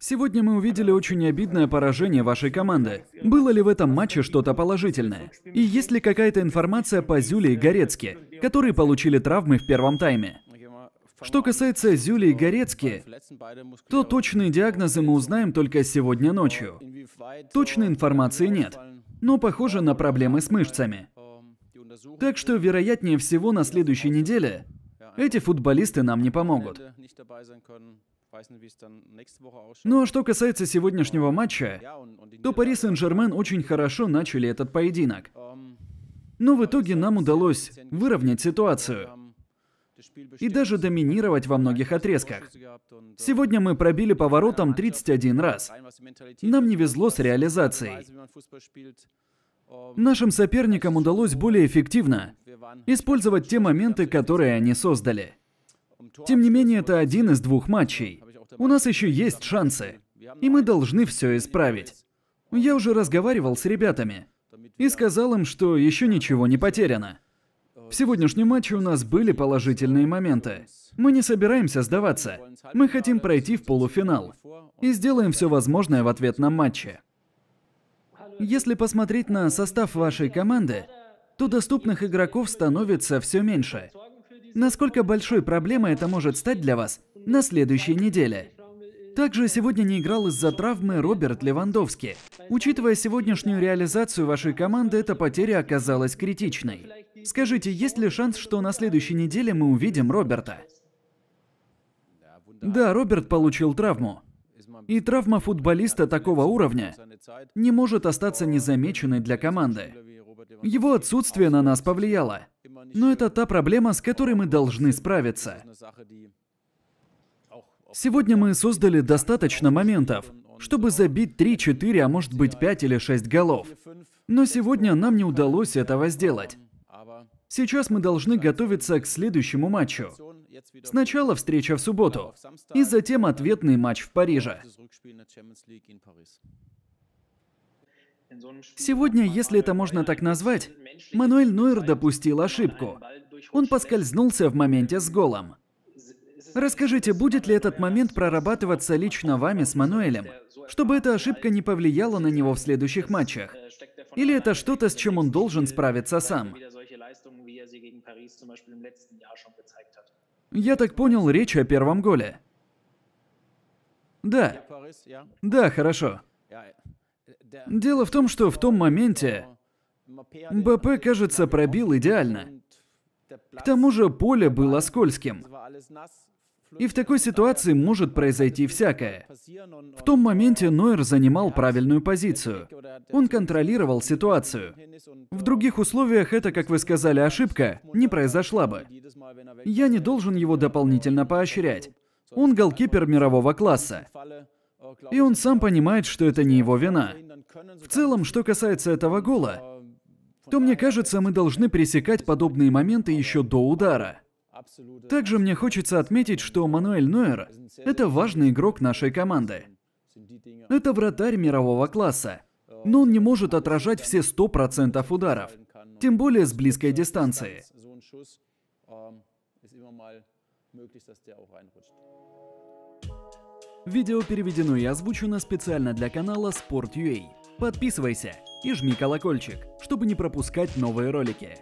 Сегодня мы увидели очень обидное поражение вашей команды. Было ли в этом матче что-то положительное? И есть ли какая-то информация по Зюле и Горецке, которые получили травмы в первом тайме? Что касается Зюли и Горецки, то точные диагнозы мы узнаем только сегодня ночью. Точной информации нет, но похоже на проблемы с мышцами. Так что, вероятнее всего, на следующей неделе эти футболисты нам не помогут. Ну а что касается сегодняшнего матча, äh, то Пари Сен-Жермен очень хорошо начали этот поединок. Ähm, Но в итоге нам удалось выровнять ситуацию и даже доминировать во многих отрезках. Äh, Сегодня мы пробили по воротам 31 раз. Нам не везло с реализацией. Ähm, Нашим соперникам удалось более эффективно использовать те моменты, которые они создали. Тем не менее, это один из двух матчей. У нас еще есть шансы, и мы должны все исправить. Я уже разговаривал с ребятами и сказал им, что еще ничего не потеряно. В сегодняшнем матче у нас были положительные моменты. Мы не собираемся сдаваться. Мы хотим пройти в полуфинал. И сделаем все возможное в ответном матче. Если посмотреть на состав вашей команды, то доступных игроков становится все меньше насколько большой проблемой это может стать для вас на следующей неделе. Также сегодня не играл из-за травмы Роберт Левандовский. Учитывая сегодняшнюю реализацию вашей команды, эта потеря оказалась критичной. Скажите, есть ли шанс, что на следующей неделе мы увидим Роберта? Да, Роберт получил травму. И травма футболиста такого уровня не может остаться незамеченной для команды. Его отсутствие на нас повлияло. Но это та проблема, с которой мы должны справиться. Сегодня мы создали достаточно моментов, чтобы забить 3-4, а может быть 5 или 6 голов. Но сегодня нам не удалось этого сделать. Сейчас мы должны готовиться к следующему матчу. Сначала встреча в субботу, и затем ответный матч в Париже. Сегодня, если это можно так назвать, Мануэль Нойер допустил ошибку. Он поскользнулся в моменте с голом. Расскажите, будет ли этот момент прорабатываться лично вами с Мануэлем, чтобы эта ошибка не повлияла на него в следующих матчах? Или это что-то, с чем он должен справиться сам? Я так понял, речь о первом голе. Да. Да, хорошо. Дело в том, что в том моменте БП, кажется, пробил идеально. К тому же поле было скользким. И в такой ситуации может произойти всякое. В том моменте Нойер занимал правильную позицию. Он контролировал ситуацию. В других условиях это, как вы сказали, ошибка не произошла бы. Я не должен его дополнительно поощрять. Он голкипер мирового класса. И он сам понимает, что это не его вина. В целом, что касается этого гола, то мне кажется, мы должны пресекать подобные моменты еще до удара. Также мне хочется отметить, что Мануэль Нойер – это важный игрок нашей команды. Это вратарь мирового класса, но он не может отражать все 100% ударов, тем более с близкой дистанции. Видео переведено и озвучено специально для канала Sport.ua. Подписывайся и жми колокольчик, чтобы не пропускать новые ролики.